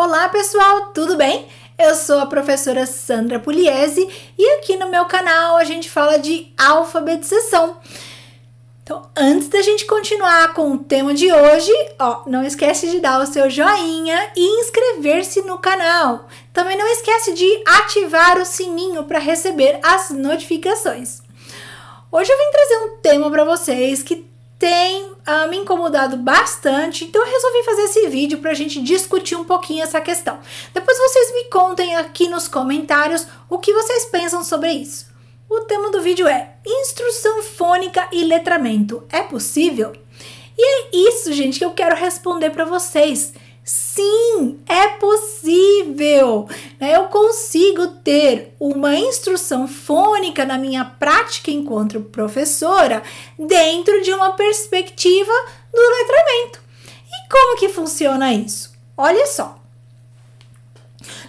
Olá pessoal, tudo bem? Eu sou a professora Sandra Pugliese e aqui no meu canal a gente fala de alfabetização. Então, antes da gente continuar com o tema de hoje, ó, não esquece de dar o seu joinha e inscrever-se no canal. Também não esquece de ativar o sininho para receber as notificações. Hoje eu vim trazer um tema para vocês que tem ah, me incomodado bastante, então eu resolvi fazer esse vídeo para a gente discutir um pouquinho essa questão. Depois vocês me contem aqui nos comentários o que vocês pensam sobre isso. O tema do vídeo é Instrução Fônica e Letramento, é possível? E é isso, gente, que eu quero responder para vocês. Sim, é possível! Né? Eu consigo ter uma instrução fônica na minha prática enquanto professora dentro de uma perspectiva do letramento. E como que funciona isso? Olha só,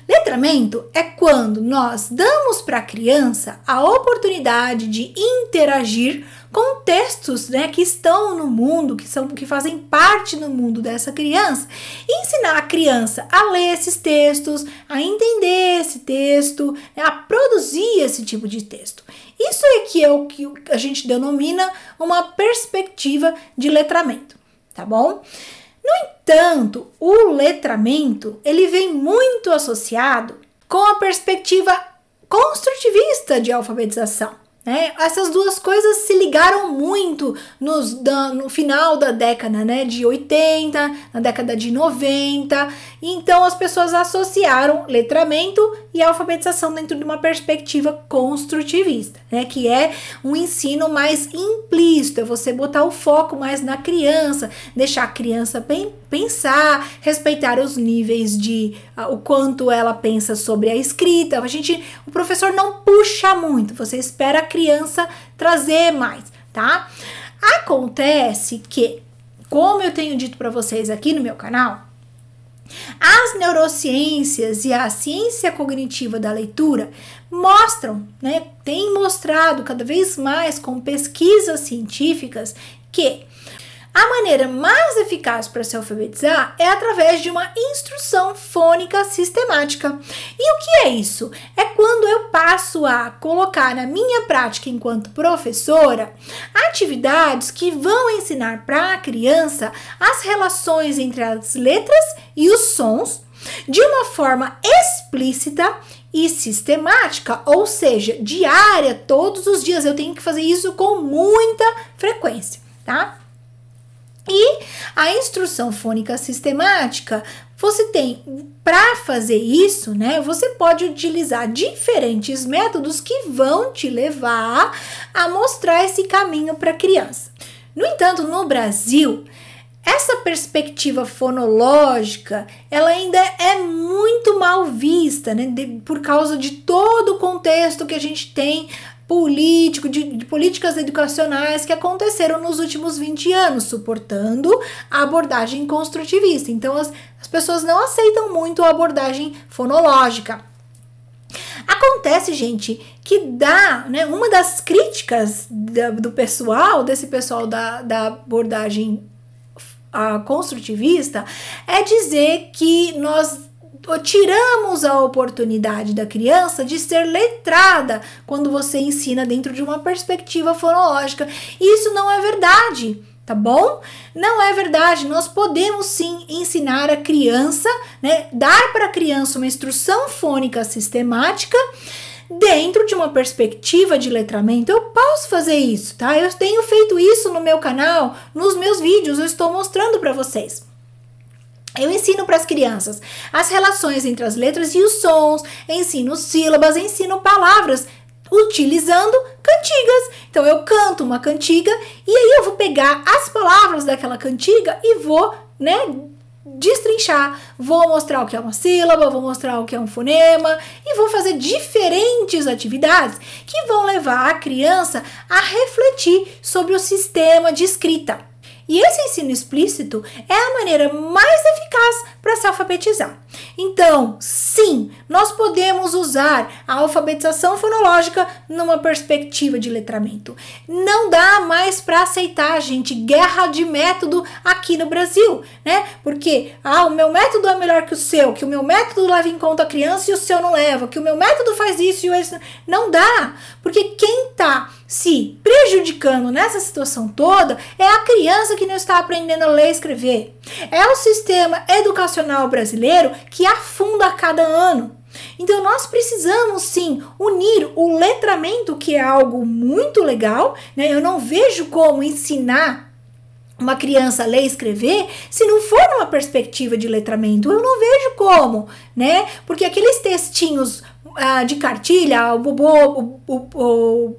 Letramento é quando nós damos para a criança a oportunidade de interagir com textos né, que estão no mundo, que, são, que fazem parte do mundo dessa criança, e ensinar a criança a ler esses textos, a entender esse texto, né, a produzir esse tipo de texto. Isso é que é o que a gente denomina uma perspectiva de letramento, tá bom? No entanto, o letramento ele vem muito associado com a perspectiva construtivista de alfabetização. Né? Essas duas coisas se ligaram muito nos, da, no final da década né, de 80, na década de 90. Então as pessoas associaram letramento e a alfabetização dentro de uma perspectiva construtivista, né? Que é um ensino mais implícito, é você botar o foco mais na criança, deixar a criança pensar, respeitar os níveis de uh, o quanto ela pensa sobre a escrita. A gente, o professor não puxa muito, você espera a criança trazer mais, tá? Acontece que, como eu tenho dito para vocês aqui no meu canal, as neurociências e a ciência cognitiva da leitura mostram, né, têm mostrado cada vez mais com pesquisas científicas que a maneira mais eficaz para se alfabetizar é através de uma instrução fônica sistemática. E o que é isso? É quando eu passo a colocar na minha prática enquanto professora atividades que vão ensinar para a criança as relações entre as letras e os sons de uma forma explícita e sistemática, ou seja, diária, todos os dias eu tenho que fazer isso com muita frequência, tá? A instrução fônica sistemática, você tem para fazer isso, né? Você pode utilizar diferentes métodos que vão te levar a mostrar esse caminho para a criança. No entanto, no Brasil, essa perspectiva fonológica, ela ainda é muito mal vista, né? De, por causa de todo o contexto que a gente tem político, de, de, políticas educacionais que aconteceram nos últimos 20 anos, suportando a abordagem construtivista. Então, as, as pessoas não aceitam muito a abordagem fonológica. Acontece, gente, que dá, né? Uma das críticas da, do pessoal, desse pessoal da, da abordagem a construtivista é dizer que nós tiramos a oportunidade da criança de ser letrada quando você ensina dentro de uma perspectiva fonológica. Isso não é verdade tá bom? Não é verdade, nós podemos sim ensinar a criança, né, dar para a criança uma instrução fônica sistemática dentro de uma perspectiva de letramento. Eu posso fazer isso, tá? Eu tenho feito isso no meu canal, nos meus vídeos, eu estou mostrando para vocês. Eu ensino para as crianças as relações entre as letras e os sons, ensino sílabas, ensino palavras utilizando cantigas. Então eu canto uma cantiga e aí eu vou pegar as palavras daquela cantiga e vou, né, destrinchar. Vou mostrar o que é uma sílaba, vou mostrar o que é um fonema e vou fazer diferentes atividades que vão levar a criança a refletir sobre o sistema de escrita. E esse ensino explícito é a maneira mais eficaz para se alfabetizar. Então, sim, nós podemos usar a alfabetização fonológica numa perspectiva de letramento. Não dá mais para aceitar, gente, guerra de método aqui no Brasil, né? Porque ah, o meu método é melhor que o seu, que o meu método leva em conta a criança e o seu não leva, que o meu método faz isso e o esse não dá, porque quem tá se prejudicando nessa situação toda é a criança que não está aprendendo a ler e escrever. É o sistema educacional brasileiro que afunda a cada ano. Então nós precisamos sim unir o letramento, que é algo muito legal, né? Eu não vejo como ensinar uma criança ler e escrever, se não for numa perspectiva de letramento, eu não vejo como, né? Porque aqueles textinhos ah, de cartilha, o bobo, o, o, o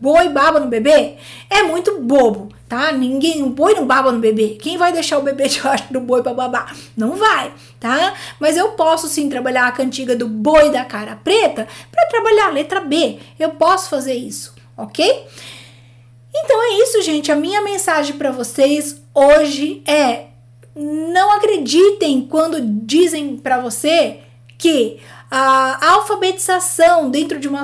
boi baba no bebê é muito bobo, tá? Ninguém, um boi não baba no bebê. Quem vai deixar o bebê debaixo do boi para babar? Não vai, tá? Mas eu posso sim trabalhar a cantiga do boi da cara preta para trabalhar a letra B. Eu posso fazer isso, ok? Então é isso, gente. A minha mensagem para vocês hoje é: não acreditem quando dizem para você que a alfabetização dentro de uma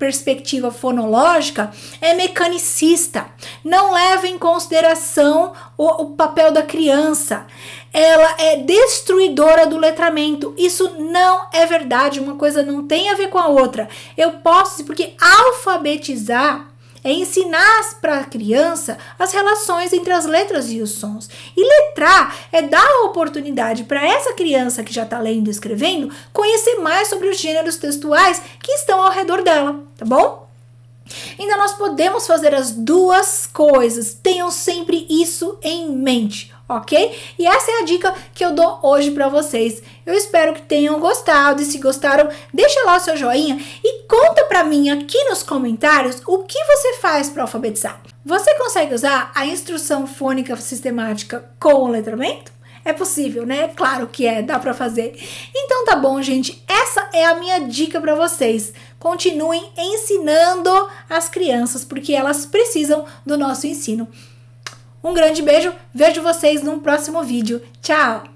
perspectiva fonológica é mecanicista, não leva em consideração o, o papel da criança ela é destruidora do letramento. Isso não é verdade, uma coisa não tem a ver com a outra. Eu posso, porque alfabetizar é ensinar para a criança as relações entre as letras e os sons. E letrar é dar a oportunidade para essa criança que já está lendo e escrevendo conhecer mais sobre os gêneros textuais que estão ao redor dela, tá bom? Então nós podemos fazer as duas coisas. Tenham sempre isso em mente, ok? E essa é a dica que eu dou hoje para vocês. Eu espero que tenham gostado e se gostaram, deixa lá o seu joinha e conta para mim aqui nos comentários o que você faz para alfabetizar. Você consegue usar a instrução fônica sistemática com o letramento? É possível, né? claro que é, dá para fazer. Então tá bom, gente. Essa é a minha dica para vocês. Continuem ensinando as crianças, porque elas precisam do nosso ensino. Um grande beijo, vejo vocês num próximo vídeo. Tchau!